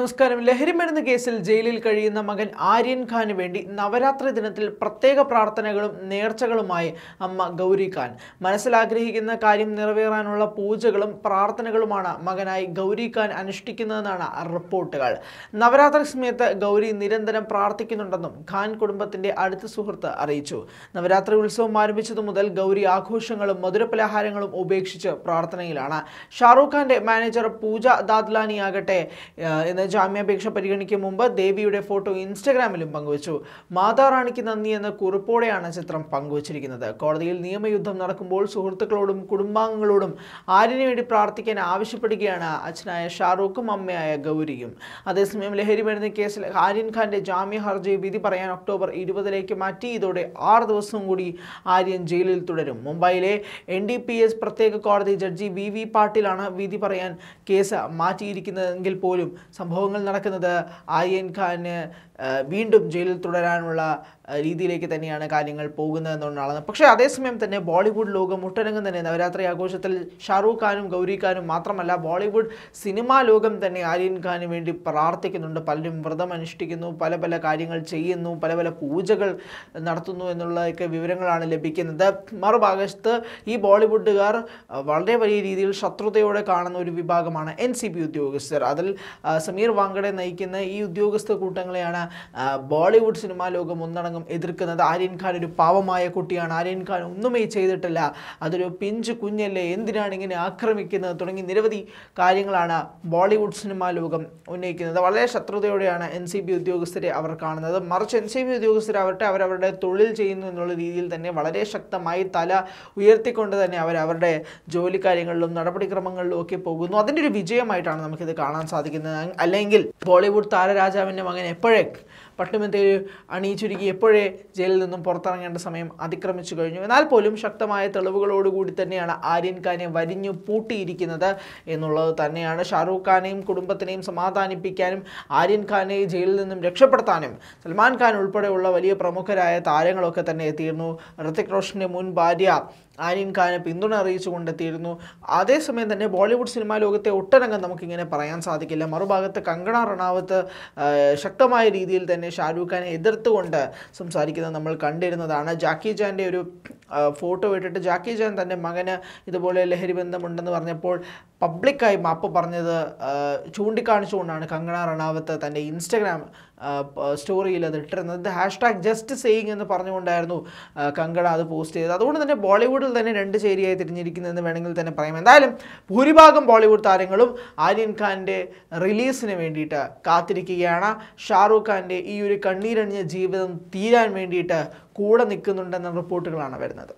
നമസ്കാരം ലഹരിമരുന്ന് കേസിൽ ജയിലിൽ കഴിയുന്ന മകൻ ആര്യൻ ഖാന് വേണ്ടി നവരാത്രി ദിനത്തിൽ പ്രത്യേക പ്രാർത്ഥനകളും നേർച്ചകളുമായി അമ്മ ഗൗരി ഖാൻ മനസ്സിലാഗ്രഹിക്കുന്ന കാര്യം നിറവേറാനുള്ള പൂജകളും പ്രാർത്ഥനകളുമാണ് മകനായി ഗൗരി ഖാൻ അനുഷ്ഠിക്കുന്നതെന്നാണ് റിപ്പോർട്ടുകൾ നവരാത്രി സമയത്ത് ഗൗരി നിരന്തരം പ്രാർത്ഥിക്കുന്നുണ്ടെന്നും ഖാൻ കുടുംബത്തിന്റെ അടുത്ത സുഹൃത്ത് അറിയിച്ചു നവരാത്രി ഉത്സവം ആരംഭിച്ചതു മുതൽ ഗൗരി ആഘോഷങ്ങളും മധുരപലഹാരങ്ങളും ഉപേക്ഷിച്ച് പ്രാർത്ഥനയിലാണ് ഷാറൂഖ് ഖാന്റെ മാനേജർ പൂജ ദാദ്ലാനിയാകട്ടെ എന്ന ജാമ്യാപേക്ഷ പരിഗണിക്കും മുമ്പ് ദേവിയുടെ ഫോട്ടോ ഇൻസ്റ്റഗ്രാമിലും പങ്കുവച്ചു മാതാറാണിക്ക് നന്ദി എന്ന കുറിപ്പോടെയാണ് ചിത്രം പങ്കുവച്ചിരിക്കുന്നത് കോടതിയിൽ നിയമയുദ്ധം നടക്കുമ്പോൾ സുഹൃത്തുക്കളോടും കുടുംബാംഗങ്ങളോടും ആരിനു വേണ്ടി പ്രാർത്ഥിക്കാൻ ആവശ്യപ്പെടുകയാണ് അച്ഛനായ ഷാറൂഖും അമ്മയായ ഗൗരിയും അതേസമയം ലഹരി മരുന്ന് കേസിൽ ആര്യൻ ഖാന്റെ ജാമ്യ ഹർജി വിധി പറയാൻ ഒക്ടോബർ ഇരുപതിലേക്ക് മാറ്റി ഇതോടെ ആറ് ദിവസവും കൂടി ആര്യൻ ജയിലിൽ തുടരും മുംബൈയിലെ എൻ ഡി പി എസ് പ്രത്യേക കോടതി ജഡ്ജി വി വി പാട്ടീലാണ് വിധി പറയാൻ കേസ് മാറ്റിയിരിക്കുന്നതെങ്കിൽ പോലും സംഭവങ്ങൾ നടക്കുന്നത് ആര്യൻ ഖാന് വീണ്ടും ജയിലിൽ തുടരാനുള്ള രീതിയിലേക്ക് തന്നെയാണ് കാര്യങ്ങൾ പോകുന്നത് എന്നുള്ളതാണ് പക്ഷേ അതേസമയം തന്നെ ബോളിവുഡ് ലോകം ഒട്ടനങ്ങും തന്നെ നവരാത്രി ആഘോഷത്തിൽ ഷാറൂഖ് ഖാനും ഗൗരി ഖാനും മാത്രമല്ല ബോളിവുഡ് സിനിമാ ലോകം തന്നെ ആര്യൻ ഖാന് വേണ്ടി പ്രാർത്ഥിക്കുന്നുണ്ട് പലരും വ്രതം അനുഷ്ഠിക്കുന്നു പല പല കാര്യങ്ങൾ ചെയ്യുന്നു പല പല പൂജകൾ നടത്തുന്നു എന്നുള്ളതൊക്കെ വിവരങ്ങളാണ് ലഭിക്കുന്നത് മറുഭാഗത്ത് ഈ ബോളിവുഡുകാർ വളരെ വലിയ രീതിയിൽ ശത്രുതയോടെ കാണുന്ന ഒരു വിഭാഗമാണ് എൻ ഉദ്യോഗസ്ഥർ അതിൽ സമീർ വാങ്കഡെ നയിക്കുന്ന ഈ ഉദ്യോഗസ്ഥ കൂട്ടങ്ങളെയാണ് ബോളിവുഡ് സിനിമാ ലോകം ഒന്നടങ്കം എതിർക്കുന്നത് ആര്യൻ ഖാൻ ഒരു പാവമായ കുട്ടിയാണ് ആര്യൻ ഖാൻ ഒന്നുമേ ചെയ്തിട്ടില്ല അതൊരു പിഞ്ച് കുഞ്ഞല്ലേ എന്തിനാണ് ഇങ്ങനെ ആക്രമിക്കുന്നത് തുടങ്ങി നിരവധി കാര്യങ്ങളാണ് ബോളിവുഡ് സിനിമാ ലോകം ഉന്നയിക്കുന്നത് വളരെ ശത്രുതയോടെയാണ് എൻ സി ബി ഉദ്യോഗസ്ഥരെ അവർ കാണുന്നത് മറിച്ച് എൻ സി ബി ഉദ്യോഗസ്ഥരാവട്ടെ അവരവരുടെ തൊഴിൽ ചെയ്യുന്നു എന്നുള്ള രീതിയിൽ തന്നെ വളരെ ശക്തമായി തല ഉയർത്തിക്കൊണ്ട് തന്നെ അവർ അവരുടെ ജോലി കാര്യങ്ങളിലും നടപടിക്രമങ്ങളിലും ഒക്കെ പോകുന്നു അതിൻ്റെ ഒരു വിജയമായിട്ടാണ് നമുക്കിത് കാണാൻ സാധിക്കുന്നത് അല്ലെങ്കിൽ ബോളിവുഡ് താരരാജാവിൻ്റെ മകൻ എപ്പോഴേ പട്ടുമെത്തയിൽ അണിയിച്ചൊരുക്കി എപ്പോഴേ ജയിലിൽ നിന്നും പുറത്തിറങ്ങേണ്ട സമയം അതിക്രമിച്ചു കഴിഞ്ഞു എന്നാൽ പോലും ശക്തമായ തെളിവുകളോടുകൂടി തന്നെയാണ് ആര്യൻ ഖാനെ വരിഞ്ഞു പൂട്ടിയിരിക്കുന്നത് എന്നുള്ളത് തന്നെയാണ് ഷാറൂഖ് ഖാനെയും കുടുംബത്തിനെയും സമാധാനിപ്പിക്കാനും ആര്യൻ ഖാനെ ജയിലിൽ നിന്നും രക്ഷപ്പെടുത്താനും സൽമാൻ ഖാൻ ഉൾപ്പെടെയുള്ള വലിയ പ്രമുഖരായ താരങ്ങളൊക്കെ തന്നെ എത്തിയിരുന്നു ഋത്തിക് റോഷൻ്റെ മുൻ ഭാര്യ ആലിൻ ഖാനെ പിന്തുണ അറിയിച്ചു കൊണ്ടെത്തിയിരുന്നു അതേസമയം തന്നെ ബോളിവുഡ് സിനിമാ ലോകത്തെ ഒട്ടനകം നമുക്കിങ്ങനെ പറയാൻ സാധിക്കില്ല മറുഭാഗത്ത് കങ്കണ റണാവത്ത് ശക്തമായ രീതിയിൽ തന്നെ ഷാരൂഖ് ഖാനെ എതിർത്തുകൊണ്ട് സംസാരിക്കുന്നത് നമ്മൾ കണ്ടിരുന്നതാണ് ജാക്കി ജാൻ്റെ ഒരു ഫോട്ടോ ഇട്ടിട്ട് ജാക്കി ജാൻ തൻ്റെ മകന് ഇതുപോലെ ലഹരി ബന്ധമുണ്ടെന്ന് പറഞ്ഞപ്പോൾ പബ്ലിക്കായി മാപ്പ് പറഞ്ഞത് ചൂണ്ടിക്കാണിച്ചുകൊണ്ടാണ് കങ്കണ റണാവത്ത് തൻ്റെ ഇൻസ്റ്റഗ്രാം സ്റ്റോറിയിൽ അത് ഇട്ടിരുന്നത് ഹാഷ്ടാഗ് ജസ്റ്റ് സെയിങ് എന്ന് പറഞ്ഞുകൊണ്ടായിരുന്നു കങ്കണ അത് പോസ്റ്റ് ചെയ്തത് അതുകൊണ്ട് തന്നെ ബോളിവുഡിൽ തന്നെ രണ്ട് ചേരിയായി തിരിഞ്ഞിരിക്കുന്നതെന്ന് വേണമെങ്കിൽ തന്നെ പറയാം എന്തായാലും ഭൂരിഭാഗം ബോളിവുഡ് താരങ്ങളും ആര്യൻ ഖാൻ്റെ റിലീസിന് വേണ്ടിയിട്ട് കാത്തിരിക്കുകയാണ് ഷാറൂഖ് ഖാൻ്റെ ഈ ഒരു കണ്ണീരണിഞ്ഞ ജീവിതം തീരാൻ വേണ്ടിയിട്ട് കൂടെ നിൽക്കുന്നുണ്ടെന്ന റിപ്പോർട്ടുകളാണ് വരുന്നത്